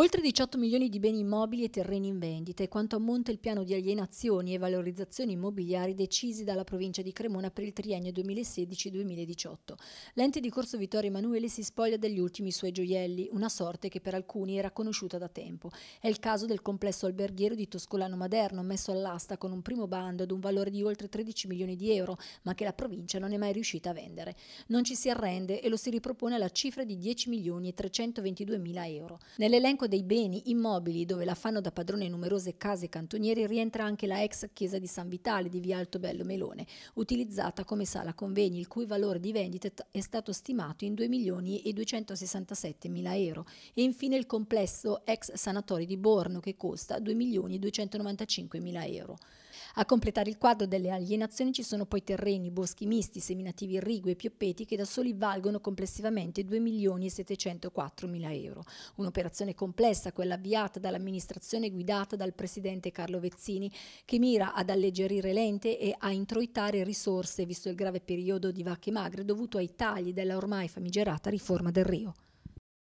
Oltre 18 milioni di beni immobili e terreni in vendita è quanto ammonta il piano di alienazioni e valorizzazioni immobiliari decisi dalla provincia di Cremona per il triennio 2016-2018. L'ente di Corso Vittorio Emanuele si spoglia degli ultimi suoi gioielli, una sorte che per alcuni era conosciuta da tempo. È il caso del complesso alberghiero di Toscolano Maderno, messo all'asta con un primo bando ad un valore di oltre 13 milioni di euro, ma che la provincia non è mai riuscita a vendere. Non ci si arrende e lo si ripropone alla cifra di 10 milioni e 322 mila euro. Nell'elenco dei beni immobili dove la fanno da padrone numerose case e cantonieri rientra anche la ex chiesa di San Vitale di via Altobello Melone, utilizzata come sala convegni, il cui valore di vendita è stato stimato in 2 milioni e 267 mila euro. E infine il complesso ex sanatori di Borno che costa 2 milioni e 295 mila euro. A completare il quadro delle alienazioni ci sono poi terreni, boschi misti, seminativi irrigui e pioppeti che da soli valgono complessivamente 2 milioni e 704 mila euro. Un'operazione complessa complessa quella avviata dall'amministrazione guidata dal presidente Carlo Vezzini, che mira ad alleggerire l'ente e a introitare risorse, visto il grave periodo di vacche magre dovuto ai tagli della ormai famigerata riforma del Rio.